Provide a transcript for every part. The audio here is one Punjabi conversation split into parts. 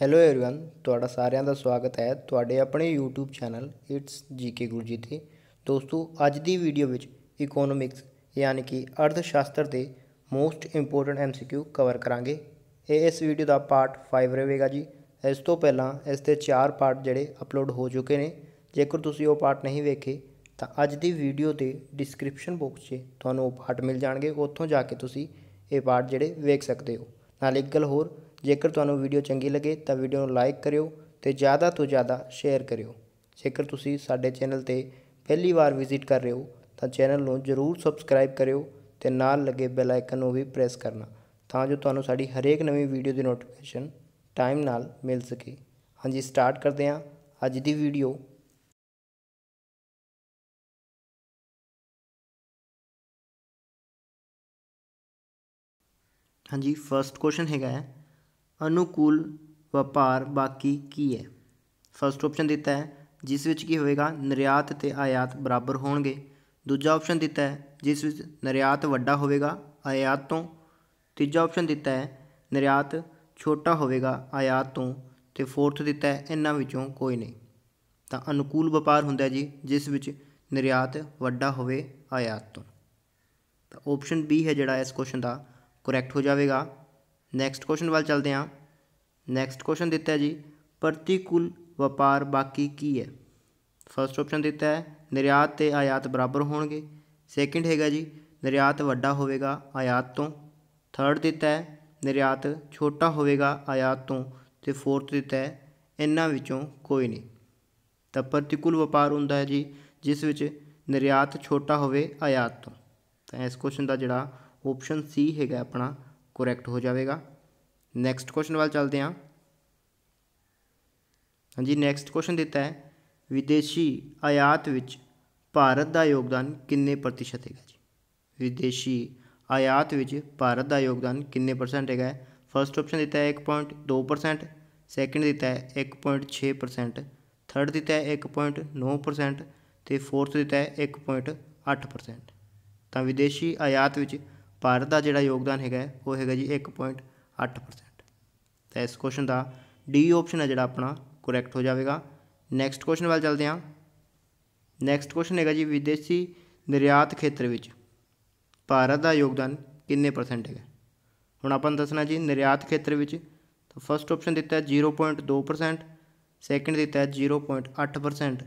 ਹੈਲੋ एवरीवन ਤੁਹਾਡਾ ਸਾਰਿਆਂ ਦਾ ਸਵਾਗਤ ਹੈ ਤੁਹਾਡੇ ਆਪਣੇ YouTube channel it's GK Gurjeet ਤੇ ਦੋਸਤੋ ਅੱਜ ਦੀ ਵੀਡੀਓ ਵਿੱਚ ਇਕਨੋਮਿਕਸ ਯਾਨੀ ਕਿ ਅਰਥ ਸ਼ਾਸਤਰ ਦੇ ਮੋਸਟ ਇੰਪੋਰਟੈਂਟ ਐਮਸੀਕਿਊ ਕਵਰ ਕਰਾਂਗੇ ਇਹ ਇਸ ਵੀਡੀਓ ਦਾ ਪਾਰਟ 5 ਰਹੇਗਾ ਜੀ ਇਸ ਤੋਂ ਪਹਿਲਾਂ ਇਸ ਦੇ 4 ਪਾਰਟ ਜਿਹੜੇ ਅਪਲੋਡ ਹੋ ਚੁੱਕੇ ਨੇ ਜੇਕਰ ਤੁਸੀਂ ਉਹ ਪਾਰਟ ਨਹੀਂ ਵੇਖੇ ਤਾਂ ਅੱਜ ਦੀ ਵੀਡੀਓ ਦੇ ਡਿਸਕ੍ਰਿਪਸ਼ਨ ਬਾਕਸ 'ਚ ਤੁਹਾਨੂੰ ਉਹ ਪਾਰਟ ਮਿਲ ਜਾਣਗੇ ਉੱਥੋਂ ਜਾ ਕੇ ਤੁਸੀਂ ਇਹ ਪਾਰਟ ਜਿਹੜੇ ਵੇਖ ਸਕਦੇ ਹੋ ਨਾਲ ਇੱਕ ਗੱਲ ਹੋਰ ਜੇਕਰ ਤੁਹਾਨੂੰ ਵੀਡੀਓ ਚੰਗੀ ਲੱਗੇ ਤਾਂ ਵੀਡੀਓ ਨੂੰ ਲਾਈਕ ਕਰਿਓ ਤੇ ਜ਼ਿਆਦਾ ਤੋਂ ਜ਼ਿਆਦਾ ਸ਼ੇਅਰ ਕਰਿਓ ਜੇਕਰ ਤੁਸੀਂ ਸਾਡੇ ਚੈਨਲ ਤੇ ਪਹਿਲੀ ਵਾਰ ਵਿਜ਼ਿਟ ਕਰ ਰਹੇ ਹੋ ਤਾਂ ਚੈਨਲ ਨੂੰ ਜ਼ਰੂਰ ਸਬਸਕ੍ਰਾਈਬ ਕਰਿਓ ਤੇ ਨਾਲ ਲੱਗੇ ਬੈਲ ਆਈਕਨ ਨੂੰ ਵੀ ਪ੍ਰੈਸ ਕਰਨਾ ਤਾਂ ਜੋ ਤੁਹਾਨੂੰ ਸਾਡੀ ਹਰੇਕ ਨਵੀਂ ਵੀਡੀਓ ਦੀ ਨੋਟੀਫਿਕੇਸ਼ਨ ਟਾਈਮ ਨਾਲ ਮਿਲ ਸਕੇ ਹਾਂਜੀ ਸਟਾਰਟ ਕਰਦੇ ਹਾਂ ਅੱਜ ਦੀ ਵੀਡੀਓ ਹਾਂਜੀ ਫਰਸਟ ਕੁਐਸਚਨ ਹੈਗਾ ਹੈ ਅਨੁਕੂਲ ਵਪਾਰ ਬਾਕੀ ਕੀ ਹੈ ਫਸਟ ਆਪਸ਼ਨ ਦਿੱਤਾ ਹੈ ਜਿਸ ਵਿੱਚ ਕੀ ਹੋਏਗਾ ਨਿਰਯਾਤ ਤੇ ਆਯਾਤ ਬਰਾਬਰ ਹੋਣਗੇ ਦੂਜਾ ਆਪਸ਼ਨ ਦਿੱਤਾ ਹੈ ਜਿਸ ਵਿੱਚ ਨਿਰਯਾਤ ਵੱਡਾ ਹੋਵੇਗਾ ਆਯਾਤ ਤੋਂ ਤੀਜਾ ਆਪਸ਼ਨ ਦਿੱਤਾ ਹੈ ਨਿਰਯਾਤ ਛੋਟਾ ਹੋਵੇਗਾ ਆਯਾਤ ਤੋਂ ਤੇ ਫੋਰਥ ਦਿੱਤਾ ਹੈ ਇਹਨਾਂ ਵਿੱਚੋਂ ਕੋਈ ਨਹੀਂ ਤਾਂ ਅਨੁਕੂਲ ਵਪਾਰ ਹੁੰਦਾ ਜੀ ਜਿਸ ਵਿੱਚ ਨਿਰਯਾਤ ਵੱਡਾ ਹੋਵੇ ਆਯਾਤ ਤੋਂ ਤਾਂ ਆਪਸ਼ਨ ਬੀ ਹੈ ਜਿਹੜਾ ਇਸ ਕੁਐਸਚਨ ਦਾ ਕਰੈਕਟ ਹੋ ਜਾਵੇਗਾ ਨੈਕਸਟ ਕੁਐਸਚਨ ਵੱਲ ਚੱਲਦੇ ਹਾਂ ਨੈਕਸਟ ਕੁਐਸਚਨ ਦਿੱਤਾ ਹੈ ਜੀ ਪ੍ਰਤੀਕੂਲ ਵਪਾਰ ਬਾਕੀ ਕੀ ਹੈ ਫਰਸਟ ਆਪਸ਼ਨ ਦਿੱਤਾ ਹੈ ਨਿਰਯਾਤ ਤੇ ਆਯਾਤ ਬਰਾਬਰ ਹੋਣਗੇ ਸੈਕਿੰਡ ਹੈਗਾ ਜੀ ਨਿਰਯਾਤ ਵੱਡਾ ਹੋਵੇਗਾ ਆਯਾਤ ਤੋਂ ਥਰਡ ਦਿੱਤਾ ਹੈ ਨਿਰਯਾਤ ਛੋਟਾ ਹੋਵੇਗਾ ਆਯਾਤ ਤੋਂ ਤੇ ਫੋਰਥ ਦਿੱਤਾ ਹੈ ਇਹਨਾਂ ਵਿੱਚੋਂ ਕੋਈ ਨਹੀਂ ਤਾਂ ਪ੍ਰਤੀਕੂਲ ਵਪਾਰ ਹੁੰਦਾ ਹੈ ਜੀ ਜਿਸ ਵਿੱਚ ਨਿਰਯਾਤ ਛੋਟਾ ਹੋਵੇ ਆਯਾਤ ਤੋਂ ਤਾਂ ਇਸ ਕੁਐਸਚਨ ਦਾ ਜਿਹੜਾ ਆਪਸ਼ਨ ਸੀ ਹੈਗਾ ਆਪਣਾ ਕਰੈਕਟ ਹੋ ਜਾਵੇਗਾ ਨੈਕਸਟ ਕੁਐਸਚਨ ਵੱਲ ਚੱਲਦੇ ਹਾਂ ਹਾਂਜੀ ਨੈਕਸਟ ਕੁਐਸਚਨ ਦਿੱਤਾ ਹੈ ਵਿਦੇਸ਼ੀ ਆਯਾਤ ਵਿੱਚ ਭਾਰਤ ਦਾ ਯੋਗਦਾਨ ਕਿੰਨੇ ਪ੍ਰਤੀਸ਼ਤ ਹੈਗਾ ਜੀ ਵਿਦੇਸ਼ੀ ਆਯਾਤ ਵਿੱਚ ਭਾਰਤ ਦਾ ਯੋਗਦਾਨ ਕਿੰਨੇ ਪਰਸੈਂਟ ਹੈਗਾ ਫਰਸਟ ਆਪਸ਼ਨ ਦਿੱਤਾ ਹੈ 1.2% ਸੈਕਿੰਡ ਦਿੱਤਾ ਹੈ 1.6% ਥਰਡ ਦਿੱਤਾ ਹੈ 1.9% ਤੇ ਫੋਰਥ ਦਿੱਤਾ ਹੈ 1.8% ਤਾਂ ਵਿਦੇਸ਼ੀ ਆਯਾਤ ਵਿੱਚ ਭਾਰਤ ਦਾ ਜਿਹੜਾ ਯੋਗਦਾਨ ਹੈਗਾ ਉਹ ਹੈਗਾ ਜੀ 1.8% ਤਾਂ ਇਸ ਕੁਐਸਚਨ ਦਾ ਡੀ ਆਪਸ਼ਨ ਹੈ ਜਿਹੜਾ ਆਪਣਾ ਕਰੈਕਟ ਹੋ ਜਾਵੇਗਾ ਨੈਕਸਟ ਕੁਐਸਚਨ ਵੱਲ ਚੱਲਦੇ ਹਾਂ ਨੈਕਸਟ ਕੁਐਸਚਨ ਹੈਗਾ ਜੀ ਵਿਦੇਸ਼ੀ ਨਿਰਯਾਤ ਖੇਤਰ ਵਿੱਚ ਭਾਰਤ ਦਾ ਯੋਗਦਾਨ ਕਿੰਨੇ ਪਰਸੈਂਟ ਹੈਗਾ ਹੁਣ ਆਪਾਂ ਨੂੰ ਦੱਸਣਾ ਜੀ ਨਿਰਯਾਤ ਖੇਤਰ ਵਿੱਚ ਤਾਂ ਫਰਸਟ ਆਪਸ਼ਨ ਦਿੱਤਾ ਹੈ 0.2% ਸੈਕਿੰਡ ਦਿੱਤਾ ਹੈ 0.8%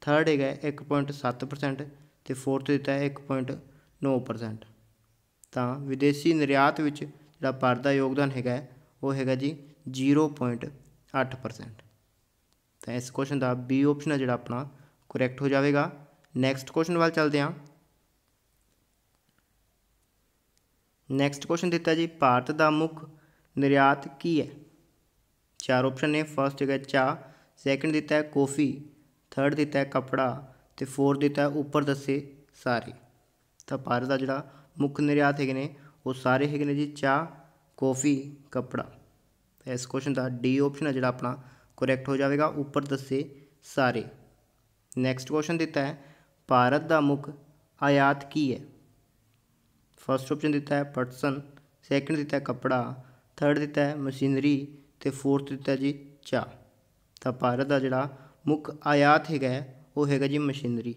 ਥਰਡ ਹੈਗਾ 1.7% ਤੇ ਫੋਰਥ ਦਿੱਤਾ ਹੈ 1.9% ਤਾਂ ਵਿਦੇਸ਼ੀ ਨਿਰਯਾਤ ਵਿੱਚ ਜਿਹੜਾ ਭਾਰਤ ਦਾ ਯੋਗਦਾਨ ਹੈਗਾ ਉਹ ਹੈਗਾ ਜੀ 0.8% ਤਾਂ ਇਸ ਕੁਐਸਚਨ ਦਾ ਬੀ ਆਪਸ਼ਨ ਹੈ ਜਿਹੜਾ ਆਪਣਾ ਕਰੈਕਟ ਹੋ ਜਾਵੇਗਾ ਨੈਕਸਟ ਕੁਐਸਚਨ ਵੱਲ ਚੱਲਦੇ ਹਾਂ ਨੈਕਸਟ ਕੁਐਸਚਨ ਦਿੱਤਾ ਜੀ ਭਾਰਤ ਦਾ ਮੁੱਖ ਨਿਰਯਾਤ ਕੀ ਹੈ ਚਾਰ ਆਪਸ਼ਨ ਨੇ ਫਰਸਟ ਹੈਗਾ ਚਾਹ ਸੈਕੰਡ ਦਿੱਤਾ ਹੈ ਕਾਫੀ ਥਰਡ ਦਿੱਤਾ ਹੈ ਕਪੜਾ ਤੇ ਫੋਰਥ ਦਿੱਤਾ ਹੈ ਉੱਪਰ ਦੱਸੇ ਸਾਰੇ ਤਾਂ ਭਾਰਤ ਦਾ ਜਿਹੜਾ ਮੁੱਖ ਨਿਰਯਾਤ ਹੈਗੇ ਨੇ ਉਹ ਸਾਰੇ ਹੈਗੇ ਨੇ ਜੀ ਚਾਹ ਕੌਫੀ ਕਪੜਾ ਇਸ ਕੁਐਸਚਨ ਦਾ ਡੀ ਆਪਸ਼ਨ ਹੈ ਜਿਹੜਾ ਆਪਣਾ ਕਰੈਕਟ ਹੋ ਜਾਵੇਗਾ ਉੱਪਰ ਦੱਸੇ ਸਾਰੇ ਨੈਕਸਟ ਕੁਐਸਚਨ ਦਿੱਤਾ ਹੈ ਭਾਰਤ ਦਾ ਮੁੱਖ ਆਯਾਤ ਕੀ ਹੈ ਫਰਸਟ ਆਪਸ਼ਨ ਦਿੱਤਾ ਹੈ ਪਰਸਨ ਸੈਕੰਡ ਦਿੱਤਾ ਹੈ ਕਪੜਾ ਥਰਡ ਦਿੱਤਾ ਹੈ ਮਸ਼ੀਨਰੀ ਤੇ ਫੋਰਥ ਦਿੱਤਾ ਜੀ ਚਾਹ ਤਾਂ ਭਾਰਤ ਦਾ ਜਿਹੜਾ ਮੁੱਖ ਆਯਾਤ ਹੈਗਾ ਉਹ ਹੈਗਾ ਜੀ ਮਸ਼ੀਨਰੀ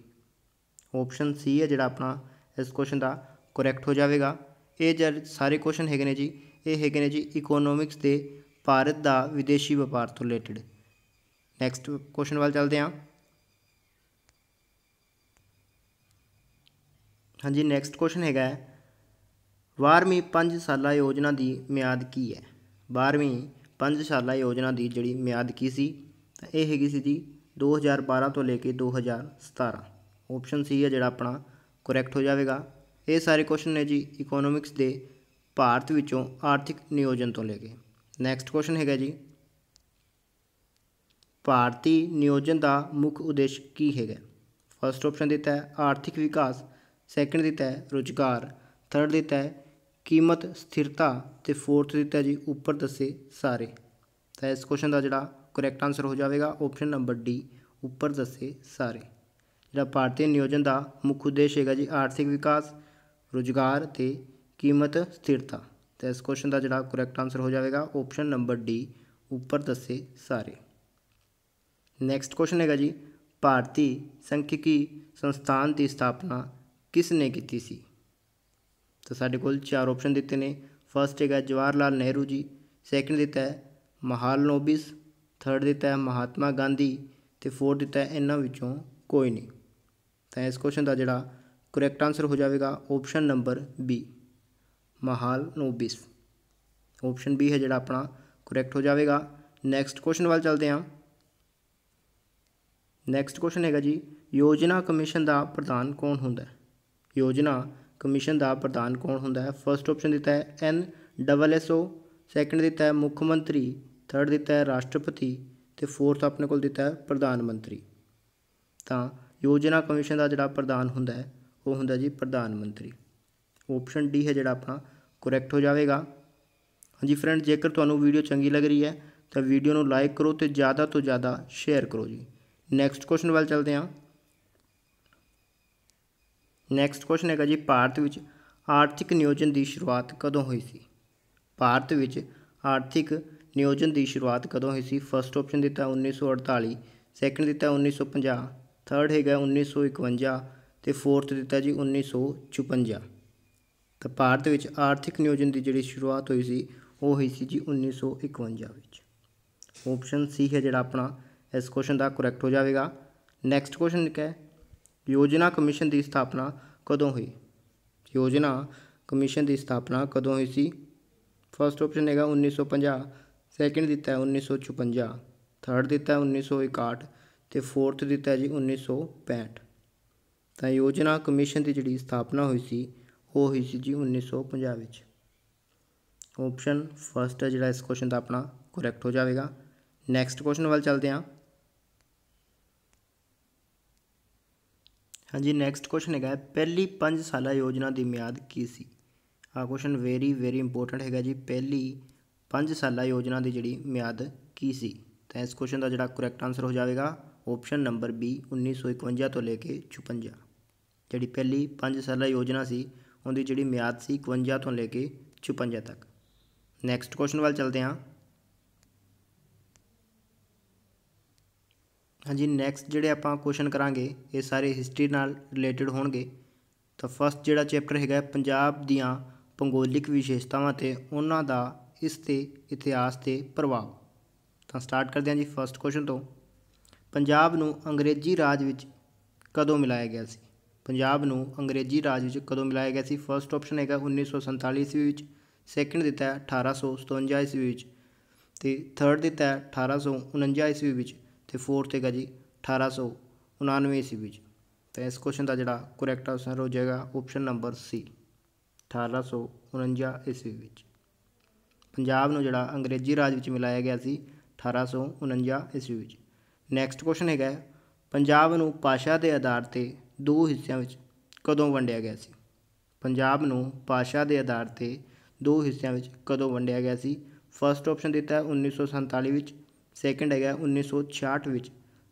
ਆਪਸ਼ਨ ਸੀ ਹੈ ਜਿਹੜਾ ਆਪਣਾ ਇਸ ਕੁਐਸਚਨ ਦਾ ਕਰੈਕਟ ਹੋ ਜਾਵੇਗਾ ਇਹ ਸਾਰੇ ਕੁਐਸਚਨ ਹੈਗੇ ਨੇ ਜੀ ਇਹ ਹੈਗੇ ਨੇ ਜੀ ਇਕਨੋਮਿਕਸ ਦੇ ਭਾਰਤ ਦਾ ਵਿਦੇਸ਼ੀ ਵਪਾਰ ਤੋਂ ਰਿਲੇਟਡ ਨੈਕਸਟ ਕੁਐਸਚਨ ਵੱਲ ਚੱਲਦੇ ਹਾਂ ਹਾਂਜੀ ਨੈਕਸਟ ਕੁਐਸਚਨ ਹੈਗਾ ਵਾਰਮੀ 12ਵੀਂ 5 ਸਾਲਾ ਯੋਜਨਾ ਦੀ ਮਿਆਦ ਕੀ ਹੈ 12ਵੀਂ 5 ਸਾਲਾ ਯੋਜਨਾ ਦੀ ਜਿਹੜੀ ਮਿਆਦ ਕੀ ਸੀ ਤਾਂ ਇਹ ਹੈਗੀ ਸੀ ਜੀ 2012 ਤੋਂ ਲੈ ਕੇ 2017 ਆਪਸ਼ਨ ਸੀ ਹੈ ਜਿਹੜਾ ਆਪਣਾ ਕਰੈਕਟ ਹੋ ਜਾਵੇਗਾ ਇਹ ਸਾਰੇ ਕੁਐਸਚਨ ਨੇ ਜੀ ਇਕਨੋਮਿਕਸ ਦੇ ਭਾਰਤ ਵਿੱਚੋਂ ਆਰਥਿਕ ਨਿਯੋਜਨ ਤੋਂ ਲੈ ਕੇ ਨੈਕਸਟ ਕੁਐਸਚਨ ਹੈਗਾ ਜੀ ਭਾਰਤੀ ਨਿਯੋਜਨ ਦਾ ਮੁੱਖ ਉਦੇਸ਼ ਕੀ ਹੈਗਾ ਫਰਸਟ ਆਪਸ਼ਨ ਦਿੱਤਾ ਹੈ ਆਰਥਿਕ ਵਿਕਾਸ ਸੈਕੰਡ ਦਿੱਤਾ ਹੈ ਰੋਜ਼ਗਾਰ ਥਰਡ ਦਿੱਤਾ ਹੈ ਕੀਮਤ ਸਥਿਰਤਾ ਤੇ ਫੋਰਥ ਦਿੱਤਾ ਜੀ ਉੱਪਰ ਦੱਸੇ ਸਾਰੇ ਤਾਂ ਇਸ ਕੁਐਸਚਨ ਦਾ ਜਿਹੜਾ ਕਰੈਕਟ ਆਨਸਰ ਹੋ ਜਾਵੇਗਾ ਆਪਸ਼ਨ ਨੰਬਰ ਡੀ ਉੱਪਰ ਦੱਸੇ ਸਾਰੇ ਜਿਹੜਾ ਭਾਰਤੀ ਨਿਯੋਜਨ ਦਾ ਮੁੱਖ ਉਦੇਸ਼ ਹੈਗਾ ਜੀ ਆਰਥਿਕ ਵਿਕਾਸ ਰੁਜ਼ਗਾਰ ਤੇ ਕੀਮਤ ਸਥਿਰਤਾ ਤਾਂ ਇਸ ਕੁਐਸਚਨ ਦਾ ਜਿਹੜਾ ਕਰੈਕਟ ਆਨਸਰ ਹੋ ਜਾਵੇਗਾ ਆਪਸ਼ਨ ਨੰਬਰ ਡੀ ਉੱਪਰ ਦੱਸੇ ਸਾਰੇ ਨੈਕਸਟ ਕੁਐਸਚਨ ਹੈਗਾ ਜੀ ਭਾਰਤੀ ਸੰਖਿਕੀ ਸੰਸਥਾਨ ਦੀ ਸਥਾਪਨਾ ਕਿਸ ਨੇ ਕੀਤੀ ਸੀ ਤਾਂ ਸਾਡੇ ਕੋਲ ਚਾਰ ਆਪਸ਼ਨ ਦਿੱਤੇ ਨੇ ਫਰਸਟ ਹੈਗਾ ਜਵਾਹਰ ਲਾਲ ਨਹਿਰੂ ਜੀ ਸੈਕੰਡ ਦਿੱਤਾ ਹੈ ਮਹਾਲ ਨੋਬਿਸ ਥਰਡ ਦਿੱਤਾ ਹੈ ਮਹਾਤਮਾ ਗਾਂਧੀ ਤੇ ਫੋਰਥ ਦਿੱਤਾ ਹੈ ਇਹਨਾਂ ਵਿੱਚੋਂ ਕੋਈ ਨਹੀਂ ਤਾਂ ਇਸ ਕੁਐਸਚਨ ਦਾ ਜਿਹੜਾ ਕਰੈਕਟ आंसर हो ਜਾਵੇਗਾ option number B Mahalanobis option B ਹੈ ਜਿਹੜਾ ਆਪਣਾ ਕਰੈਕਟ ਹੋ ਜਾਵੇਗਾ ਨੈਕਸਟ ਕੁਐਸਚਨ ਵੱਲ ਚਲਦੇ ਹਾਂ ਨੈਕਸਟ ਕੁਐਸਚਨ ਹੈਗਾ ਜੀ ਯੋਜਨਾ ਕਮਿਸ਼ਨ ਦਾ ਪ੍ਰਧਾਨ ਕੌਣ ਹੁੰਦਾ ਹੈ ਯੋਜਨਾ ਕਮਿਸ਼ਨ ਦਾ ਪ੍ਰਧਾਨ ਕੌਣ ਹੁੰਦਾ ਹੈ ਫਰਸਟ ਆਪਸ਼ਨ ਦਿੱਤਾ ਹੈ N double S O second ਦਿੱਤਾ ਹੈ ਮੁੱਖ ਮੰਤਰੀ ਥਰਡ ਦਿੱਤਾ ਹੈ ਰਾਸ਼ਟਰਪਤੀ ਤੇ ਫੋਰਥ ਆਪਣੇ ਕੋਲ ਦਿੱਤਾ ਹੈ ਪ੍ਰਧਾਨ ਮੰਤਰੀ ਤਾਂ ਯੋਜਨਾ ਕਮਿਸ਼ਨ ਦਾ ਜਿਹੜਾ ਪ੍ਰਧਾਨ ਹੁੰਦਾ ਹੈ ਉਹ ਹੁੰਦਾ ਜੀ ਪ੍ਰਧਾਨ ਮੰਤਰੀ ਆਪਸ਼ਨ ਡੀ ਹੈ ਜਿਹੜਾ ਆਪਣਾ ਕਰੈਕਟ ਹੋ ਜਾਵੇਗਾ ਹਾਂਜੀ ਫਰੈਂਡ ਜੇਕਰ ਤੁਹਾਨੂੰ ਵੀਡੀਓ ਚੰਗੀ ਲੱਗ ਰਹੀ ਹੈ ਤਾਂ ਵੀਡੀਓ ਨੂੰ ਲਾਈਕ ਕਰੋ ਤੇ ਜ਼ਿਆਦਾ ਤੋਂ ਜ਼ਿਆਦਾ ਸ਼ੇਅਰ ਕਰੋ ਜੀ ਨੈਕਸਟ ਕੁਐਸਚਨ ਵੱਲ ਚਲਦੇ ਹਾਂ ਨੈਕਸਟ ਕੁਐਸਚਨ ਹੈਗਾ ਜੀ ਭਾਰਤ ਵਿੱਚ ਆਰਥਿਕ ਨਿਯੋਜਨ ਦੀ ਸ਼ੁਰੂਆਤ ਕਦੋਂ ਹੋਈ ਸੀ ਭਾਰਤ ਵਿੱਚ ਆਰਥਿਕ ਨਿਯੋਜਨ ਦੀ ਸ਼ੁਰੂਆਤ ਕਦੋਂ ਹੋਈ ਸੀ ਫਰਸਟ ਆਪਸ਼ਨ ਦਿੱਤਾ 1948 ਸੈਕੰਡ ਦਿੱਤਾ 1950 ਥਰਡ ਹੈਗਾ 1951 ਤੇ ਫੋਰਥ ਦਿੱਤਾ ਜੀ 1954 ਤਾਂ ਭਾਰਤ ਵਿੱਚ ਆਰਥਿਕ ਨਿਯੋਜਨ ਦੀ ਜਿਹੜੀ ਸ਼ੁਰੂਆਤ ਹੋਈ ਸੀ ਉਹ ਹੋਈ ਸੀ ਜੀ 1951 ਵਿੱਚ ਆਪਸ਼ਨ ਸੀ ਹੈ ਜਿਹੜਾ ਆਪਣਾ ਇਸ ਕੁਐਸਚਨ ਦਾ ਕਰੈਕਟ ਹੋ ਜਾਵੇਗਾ ਨੈਕਸਟ ਕੁਐਸਚਨ ਹੈ ਯੋਜਨਾ ਕਮਿਸ਼ਨ ਦੀ ਸਥਾਪਨਾ ਕਦੋਂ ਹੋਈ ਯੋਜਨਾ ਕਮਿਸ਼ਨ ਦੀ ਸਥਾਪਨਾ ਕਦੋਂ ਹੋਈ ਸੀ ਫਰਸਟ ਆਪਸ਼ਨ ਹੈਗਾ 1950 ਸੈਕਿੰਡ ਦਿੱਤਾ ਹੈ 1956 ਥਰਡ ਦਿੱਤਾ ਹੈ 1961 ਤੇ ਫੋਰਥ ਦਿੱਤਾ ਹੈ ਜੀ 1965 ਤਾਂ ਯੋਜਨਾ ਕਮਿਸ਼ਨ ਦੀ ਜਿਹੜੀ ਸਥਾਪਨਾ ਹੋਈ ਸੀ ਉਹ ਹੋਈ ਸੀ ਜੀ 1950 ਵਿੱਚ ਆਪਸ਼ਨ ਫਸਟ ਜਿਹੜਾ ਇਸ ਕੁਐਸਚਨ ਦਾ ਆਪਣਾ ਕਰੈਕਟ ਹੋ ਜਾਵੇਗਾ ਨੈਕਸਟ ਕੁਐਸਚਨ ਵੱਲ ਚੱਲਦੇ ਹਾਂ ਹਾਂਜੀ ਨੈਕਸਟ ਕੁਐਸਚਨ ਹੈਗਾ ਪਹਿਲੀ 5 ਸਾਲਾ ਯੋਜਨਾ ਦੀ ਮਿਆਦ ਕੀ ਸੀ ਆ ਕੁਐਸਚਨ ਵੈਰੀ ਵੈਰੀ ਇੰਪੋਰਟੈਂਟ ਹੈਗਾ ਜੀ ਪਹਿਲੀ 5 ਸਾਲਾ ਯੋਜਨਾ ਦੀ ਜਿਹੜੀ ਮਿਆਦ ਕੀ ਸੀ ਤਾਂ ਇਸ ਕੁਐਸਚਨ ਦਾ ਜਿਹੜਾ ਕਰੈਕਟ ਆਨਸਰ ਹੋ ਜਾਵੇਗਾ ਆਪਸ਼ਨ ਨੰਬਰ ਬੀ 1951 ਤੋਂ ਲੈ ਕੇ 56 ਜਿਹੜੀ ਪਹਿਲੀ 5 ਸਾਲਾ ਯੋਜਨਾ ਸੀ ਉਹਦੀ ਜਿਹੜੀ ਮਿਆਦ ਸੀ 51 ਤੋਂ ਲੈ ਕੇ 56 ਤੱਕ ਨੈਕਸਟ ਕੁਐਸਚਨ ਵੱਲ ਚਲਦੇ ਹਾਂ ਹਾਂਜੀ ਨੈਕਸਟ ਜਿਹੜੇ ਆਪਾਂ ਕੁਐਸਚਨ ਕਰਾਂਗੇ ਇਹ ਸਾਰੇ ਹਿਸਟਰੀ ਨਾਲ ਰਿਲੇਟਡ ਹੋਣਗੇ ਤਾਂ ਫਸਟ ਜਿਹੜਾ ਚੈਪਟਰ ਹੈਗਾ ਪੰਜਾਬ ਦੀਆਂ ਭੂਗੋਲਿਕ ਵਿਸ਼ੇਸ਼ਤਾਵਾਂ ਤੇ ਉਹਨਾਂ ਦਾ ਇਸ ਤੇ ਇਤਿਹਾਸ ਤੇ ਪ੍ਰਭਾਵ ਤਾਂ ਸਟਾਰਟ ਕਰਦੇ ਹਾਂ ਜੀ ਫਸਟ ਕੁਐਸਚਨ ਤੋਂ ਪੰਜਾਬ ਨੂੰ ਅੰਗਰੇਜ਼ੀ ਰਾਜ ਵਿੱਚ ਕਦੋਂ ਮਿਲਾਇਆ ਗਿਆ ਸੀ ਪੰਜਾਬ ਨੂੰ ਅੰਗਰੇਜ਼ੀ ਰਾਜ ਵਿੱਚ ਕਦੋਂ ਮਿਲਾਇਆ ਗਿਆ ਸੀ ਫਰਸਟ ਆਪਸ਼ਨ ਹੈਗਾ 1947 ਈਸਵੀ ਵਿੱਚ ਸੈਕੰਡ ਦਿੱਤਾ ਹੈ 1857 ਈਸਵੀ ਵਿੱਚ ਤੇ ਥਰਡ ਦਿੱਤਾ ਹੈ 1849 ਈਸਵੀ ਵਿੱਚ ਤੇ ਫੋਰਥ ਹੈਗਾ ਜੀ 1899 ਈਸਵੀ ਵਿੱਚ ਤਾਂ ਇਸ ਕੁਐਸਚਨ ਦਾ ਜਿਹੜਾ ਕਰੈਕਟ ਆਨਸਰ ਹੋ ਜਾਏਗਾ ਆਪਸ਼ਨ ਨੰਬਰ ਸੀ 1849 ਈਸਵੀ ਵਿੱਚ ਪੰਜਾਬ ਨੂੰ ਜਿਹੜਾ ਅੰਗਰੇਜ਼ੀ ਰਾਜ ਵਿੱਚ ਮਿਲਾਇਆ ਗਿਆ ਸੀ 1849 ਈਸਵੀ ਵਿੱਚ ਨੈਕਸਟ ਕੁਐਸਚਨ ਹੈਗਾ ਪੰਜਾਬ ਨੂੰ ਪਾਸ਼ਾ ਦੇ ਆਧਾਰ ਤੇ ਦੋ ਹਿੱਸਿਆਂ ਵਿੱਚ ਕਦੋਂ ਵੰਡਿਆ ਗਿਆ ਸੀ ਪੰਜਾਬ ਨੂੰ ਪਾਸ਼ਾ ਦੇ ਆਧਾਰ ਤੇ ਦੋ ਹਿੱਸਿਆਂ ਵਿੱਚ ਕਦੋਂ ਵੰਡਿਆ ਗਿਆ ਸੀ ਫਰਸਟ ਆਪਸ਼ਨ ਦਿੱਤਾ 1947 ਵਿੱਚ ਸੈਕੰਡ ਹੈਗਾ 1966 ਵਿੱਚ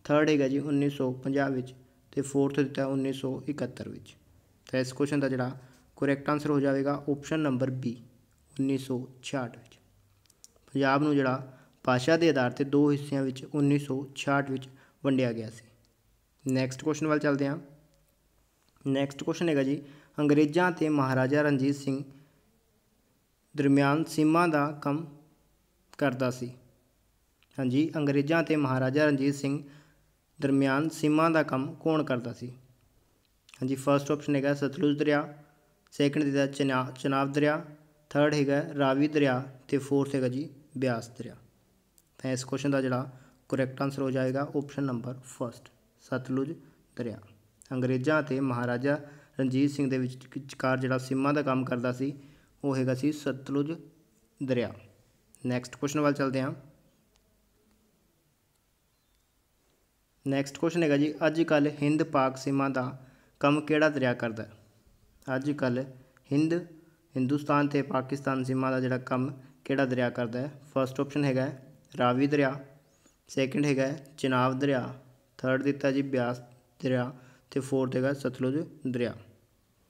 ਥਰਡ ਹੈਗਾ ਜੀ 1950 ਵਿੱਚ ਤੇ ਫੋਰਥ ਦਿੱਤਾ 1971 ਵਿੱਚ ਤਾਂ ਇਸ ਕੁਐਸਚਨ ਦਾ ਜਿਹੜਾ ਕਰੈਕਟ ਆਨਸਰ ਹੋ ਜਾਵੇਗਾ ਆਪਸ਼ਨ ਨੰਬਰ ਬੀ 1966 ਵਿੱਚ ਪੰਜਾਬ ਨੂੰ ਜਿਹੜਾ ਪਾਸ਼ਾ ਦੇ ਆਧਾਰ ਤੇ ਦੋ ਹਿੱਸਿਆਂ ਵਿੱਚ 1966 ਵਿੱਚ ਵੰਡਿਆ ਗਿਆ ਸੀ ਨੈਕਸਟ ਕੁਐਸਚਨ ਵੱਲ ਚੱਲਦੇ ਹਾਂ ਨੈਕਸਟ ਕੁਐਸਚਨ ਹੈਗਾ ਜੀ ਅੰਗਰੇਜ਼ਾਂ ਤੇ ਮਹਾਰਾਜਾ ਰਣਜੀਤ ਸਿੰਘ ਦਰਮਿਆਨ ਸੀਮਾ ਦਾ ਕੰਮ ਕਰਦਾ ਸੀ ਹਾਂਜੀ ਅੰਗਰੇਜ਼ਾਂ ਤੇ ਮਹਾਰਾਜਾ ਰਣਜੀਤ ਸਿੰਘ ਦਰਮਿਆਨ ਸੀਮਾ ਦਾ ਕੰਮ ਕੌਣ ਕਰਦਾ ਸੀ ਹਾਂਜੀ ਫਰਸਟ ਆਪਸ਼ਨ ਹੈਗਾ ਸਤਲੁਜ ਦਰਿਆ ਸੈਕੰਡ ਹੈਗਾ ਚਨਾਬ ਦਰਿਆ ਥਰਡ ਹੈਗਾ ਰਾਵੀ ਦਰਿਆ ਤੇ ਫੋਰਥ ਹੈਗਾ ਜੀ ਬਿਆਸ ਦਰਿਆ ਤਾਂ ਇਸ ਕੁਐਸਚਨ ਦਾ ਜਿਹੜਾ ਕਰੈਕਟ ਆਨਸਰ ਹੋ ਜਾਏਗਾ ਆਪਸ਼ਨ ਨੰਬਰ ਫਰਸਟ ਸਤਲੁਜ ਦਰਿਆ ਅੰਗਰੇਜ਼ਾਂ ਅਤੇ ਮਹਾਰਾਜਾ ਰਣਜੀਤ ਸਿੰਘ ਦੇ ਵਿੱਚ ਵਿਚਕਾਰ ਜਿਹੜਾ ਸੀਮਾ ਦਾ ਕੰਮ ਕਰਦਾ ਸੀ ਉਹ ਹੈਗਾ ਸੀ ਸਤਲੁਜ ਦਰਿਆ ਨੈਕਸਟ ਕੁਐਸਚਨ ਵੱਲ ਚਲਦੇ ਹਾਂ ਨੈਕਸਟ ਕੁਐਸਚਨ ਹੈਗਾ ਜੀ ਅੱਜ ਕੱਲ ਹਿੰਦ ਪਾਕ ਸੀਮਾ ਦਾ ਕੰਮ ਕਿਹੜਾ ਦਰਿਆ ਕਰਦਾ ਅੱਜ ਕੱਲ ਹਿੰਦ ਹਿੰਦੁਸਤਾਨ ਤੇ ਪਾਕਿਸਤਾਨ ਸੀਮਾ ਦਾ ਜਿਹੜਾ ਕੰਮ ਕਿਹੜਾ ਦਰਿਆ ਕਰਦਾ ਹੈ ਫਰਸਟ ਆਪਸ਼ਨ ਹੈਗਾ ਰਾਵੀ ਦਰਿਆ ਸੈਕੰਡ ਹੈਗਾ ਚਨਾਬ ਦਰਿਆ ਥਰਡ ਦਿੱਤਾ ਜੀ ਬਿਆਸ ਦਰਿਆ ਤੇ ਫੋਰਥ ਹੈਗਾ ਸਤਲੁਜ ਦਰਿਆ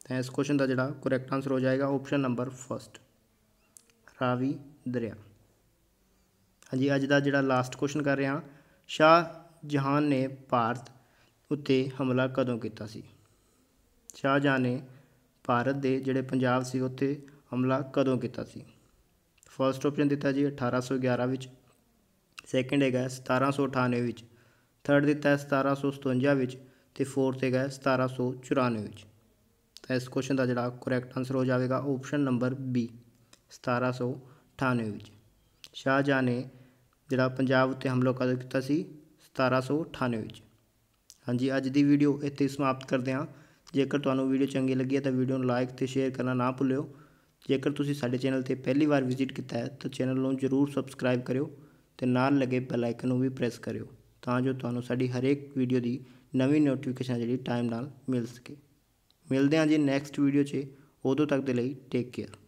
ਤਾਂ ਇਸ ਕੁਐਸਚਨ ਦਾ ਜਿਹੜਾ ਕਰੈਕਟ ਆਨਸਰ ਹੋ ਜਾਏਗਾ ਆਪਸ਼ਨ ਨੰਬਰ ਫਸਟ ਰਾਵੀ ਦਰਿਆ ਹਾਂਜੀ ਅੱਜ ਦਾ ਜਿਹੜਾ ਲਾਸਟ ਕੁਐਸਚਨ ਕਰ ਰਿਹਾ ਸ਼ਾਹ ਜਹਾਨ ਨੇ ਭਾਰਤ ਉੱਤੇ ਹਮਲਾ ਕਦੋਂ ਕੀਤਾ ਸੀ ਸ਼ਾਹ ਜਹਾਨ ਨੇ ਭਾਰਤ ਦੇ ਜਿਹੜੇ ਪੰਜਾਬ ਸੀ ਉੱਤੇ ਹਮਲਾ ਕਦੋਂ ਕੀਤਾ ਸੀ ਫਰਸਟ ਆਪਸ਼ਨ ਦਿੱਤਾ ਜੀ 1811 ਵਿੱਚ ਸੈਕੰਡ ਹੈਗਾ 1798 ਵਿੱਚ ਥਰਡ ਦਿੱਤਾ 1757 ਵਿੱਚ ਤੇ 4 ਤੇ ਗਏ 1794 ਵਿੱਚ ਤਾਂ ਇਸ ਕੁਐਸਚਨ ਦਾ ਜਿਹੜਾ ਕਰੈਕਟ ਆਨਸਰ ਹੋ ਜਾਵੇਗਾ ਆਪਸ਼ਨ ਨੰਬਰ ਬੀ 1798 ਵਿੱਚ ਸ਼ਾਹਜਹਾਂ ਨੇ ਜਿਹੜਾ ਪੰਜਾਬ ਉੱਤੇ ਹਮਲਾ ਕਦੋਂ ਕੀਤਾ ਸੀ 1798 ਵਿੱਚ ਹਾਂਜੀ ਅੱਜ ਦੀ ਵੀਡੀਓ ਇੱਥੇ ਸਮਾਪਤ ਕਰਦੇ ਹਾਂ ਜੇਕਰ ਤੁਹਾਨੂੰ ਵੀਡੀਓ ਚੰਗੀ ਲੱਗੀ ਹੈ ਤਾਂ ਵੀਡੀਓ ਨੂੰ ਲਾਈਕ ਤੇ ਸ਼ੇਅਰ ਕਰਨਾ ਨਾ ਭੁੱਲਿਓ ਜੇਕਰ ਤੁਸੀਂ ਸਾਡੇ ਚੈਨਲ ਤੇ ਪਹਿਲੀ ਵਾਰ ਵਿਜ਼ਿਟ ਕੀਤਾ ਹੈ ਤਾਂ ਚੈਨਲ ਨੂੰ ਜ਼ਰੂਰ ਸਬਸਕ੍ਰਾਈਬ ਕਰਿਓ ਤੇ ਨਾਲ ਲੱਗੇ ਬੈਲ ਆਈਕਨ ਨੂੰ ਵੀ ਪ੍ਰੈਸ ਕਰਿਓ ਤਾਂ ਜੋ ਤੁਹਾਨੂੰ ਸਾਡੀ ਹਰੇਕ ਵੀਡੀਓ ਦੀ ਨਵੀਂ ਨੋਟੀਫਿਕੇਸ਼ਨ ਜਿਹੜੀ ਟਾਈਮ ਨਾਲ ਮਿਲ ਸਕੇ ਮਿਲਦੇ ਹਾਂ ਜੀ ਨੈਕਸਟ ਵੀਡੀਓ 'ਚ ਉਦੋਂ ਤੱਕ ਦੇ ਲਈ ਟੇਕ ਕੇਅਰ